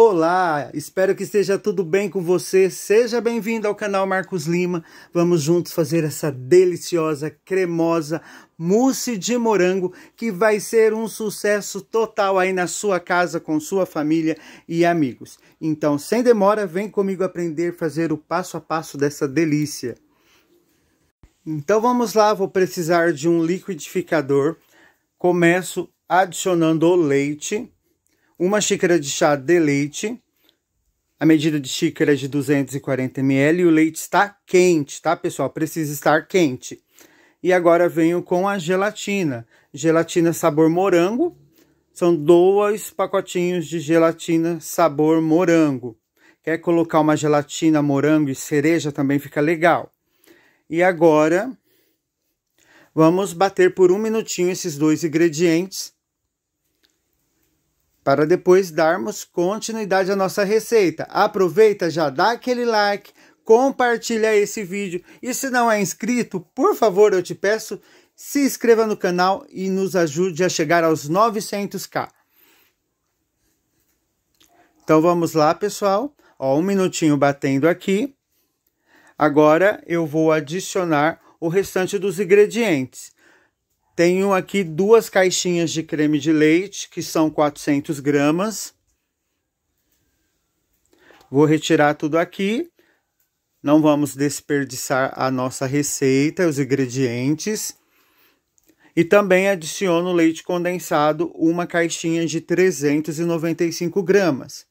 Olá, espero que esteja tudo bem com você. Seja bem-vindo ao canal Marcos Lima. Vamos juntos fazer essa deliciosa, cremosa mousse de morango que vai ser um sucesso total aí na sua casa, com sua família e amigos. Então, sem demora, vem comigo aprender a fazer o passo a passo dessa delícia. Então vamos lá, vou precisar de um liquidificador. Começo adicionando o leite uma xícara de chá de leite, a medida de xícara é de 240 ml, e o leite está quente, tá, pessoal? Precisa estar quente. E agora venho com a gelatina. Gelatina sabor morango. São dois pacotinhos de gelatina sabor morango. Quer colocar uma gelatina morango e cereja também fica legal. E agora vamos bater por um minutinho esses dois ingredientes para depois darmos continuidade à nossa receita. Aproveita, já dá aquele like, compartilha esse vídeo e se não é inscrito, por favor, eu te peço, se inscreva no canal e nos ajude a chegar aos 900k. Então vamos lá, pessoal. Ó, um minutinho batendo aqui. Agora eu vou adicionar o restante dos ingredientes. Tenho aqui duas caixinhas de creme de leite, que são 400 gramas. Vou retirar tudo aqui. Não vamos desperdiçar a nossa receita, os ingredientes. E também adiciono leite condensado, uma caixinha de 395 gramas.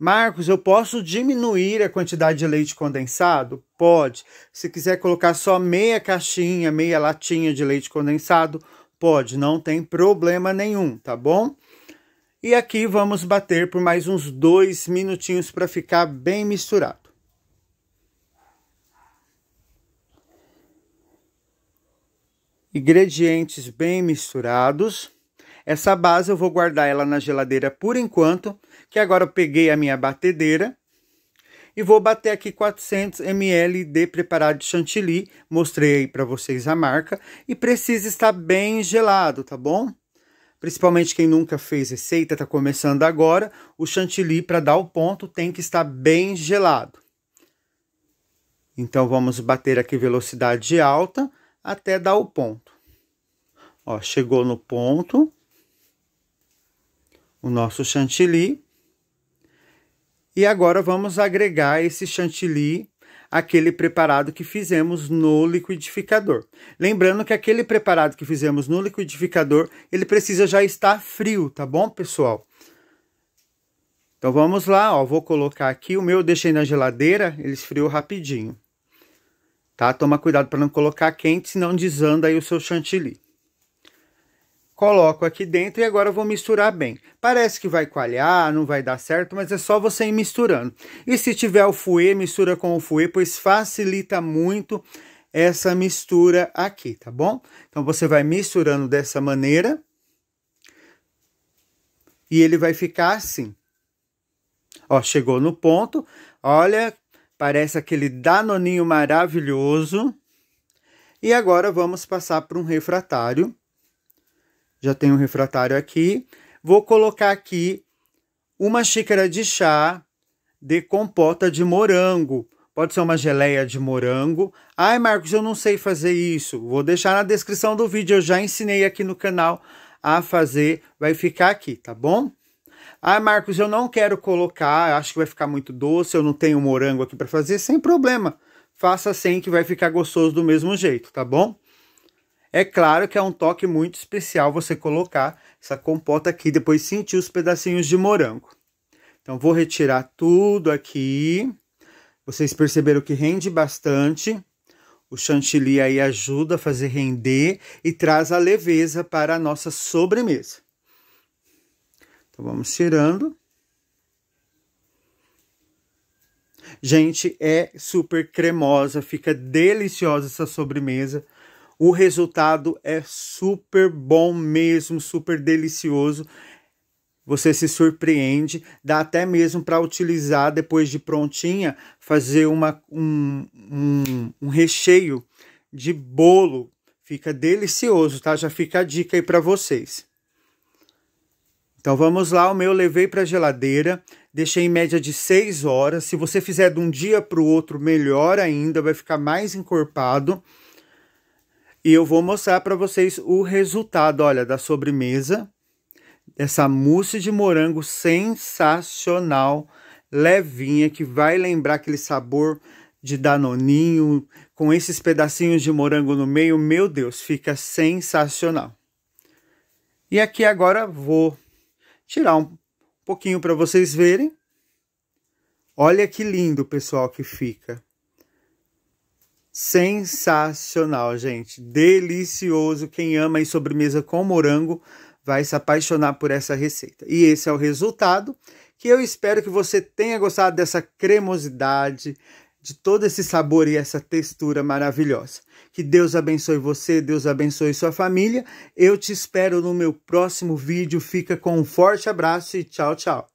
Marcos, eu posso diminuir a quantidade de leite condensado? Pode. Se quiser colocar só meia caixinha, meia latinha de leite condensado, pode, não tem problema nenhum, tá bom? E aqui vamos bater por mais uns dois minutinhos para ficar bem misturado. Ingredientes bem misturados. Essa base eu vou guardar ela na geladeira por enquanto, que agora eu peguei a minha batedeira e vou bater aqui 400 ml de preparado de chantilly, mostrei aí para vocês a marca, e precisa estar bem gelado, tá bom? Principalmente quem nunca fez receita, está começando agora, o chantilly para dar o ponto tem que estar bem gelado. Então vamos bater aqui velocidade alta até dar o ponto. Ó, chegou no ponto o nosso chantilly. E agora vamos agregar esse chantilly aquele preparado que fizemos no liquidificador. Lembrando que aquele preparado que fizemos no liquidificador, ele precisa já estar frio, tá bom, pessoal? Então vamos lá, ó, vou colocar aqui, o meu eu deixei na geladeira, ele esfriou rapidinho. Tá? Toma cuidado para não colocar quente, senão desanda aí o seu chantilly coloco aqui dentro e agora vou misturar bem. Parece que vai coalhar, não vai dar certo, mas é só você ir misturando. E se tiver o fouet, mistura com o fouet, pois facilita muito essa mistura aqui, tá bom? Então você vai misturando dessa maneira e ele vai ficar assim. Ó, chegou no ponto, olha, parece aquele danoninho maravilhoso. E agora vamos passar para um refratário já tenho um refratário aqui. Vou colocar aqui uma xícara de chá de compota de morango. Pode ser uma geleia de morango. Ai, Marcos, eu não sei fazer isso. Vou deixar na descrição do vídeo. Eu já ensinei aqui no canal a fazer. Vai ficar aqui, tá bom? Ai, Marcos, eu não quero colocar, acho que vai ficar muito doce, eu não tenho morango aqui para fazer, sem problema. Faça sem que vai ficar gostoso do mesmo jeito, tá bom? É claro que é um toque muito especial você colocar essa compota aqui, depois sentir os pedacinhos de morango. Então, vou retirar tudo aqui. Vocês perceberam que rende bastante. O chantilly aí ajuda a fazer render e traz a leveza para a nossa sobremesa. Então, vamos tirando. Gente, é super cremosa, fica deliciosa essa sobremesa. O resultado é super bom mesmo, super delicioso. Você se surpreende, dá até mesmo para utilizar depois de prontinha, fazer uma, um, um, um recheio de bolo. Fica delicioso, tá? Já fica a dica aí para vocês. Então vamos lá, o meu levei para a geladeira, deixei em média de 6 horas. Se você fizer de um dia para o outro, melhor ainda, vai ficar mais encorpado. E eu vou mostrar para vocês o resultado, olha, da sobremesa. Essa mousse de morango sensacional, levinha, que vai lembrar aquele sabor de danoninho, com esses pedacinhos de morango no meio. Meu Deus, fica sensacional. E aqui agora vou tirar um pouquinho para vocês verem. Olha que lindo, pessoal, que fica. Sensacional, gente. Delicioso. Quem ama sobremesa com morango vai se apaixonar por essa receita. E esse é o resultado que eu espero que você tenha gostado dessa cremosidade, de todo esse sabor e essa textura maravilhosa. Que Deus abençoe você, Deus abençoe sua família. Eu te espero no meu próximo vídeo. Fica com um forte abraço e tchau, tchau.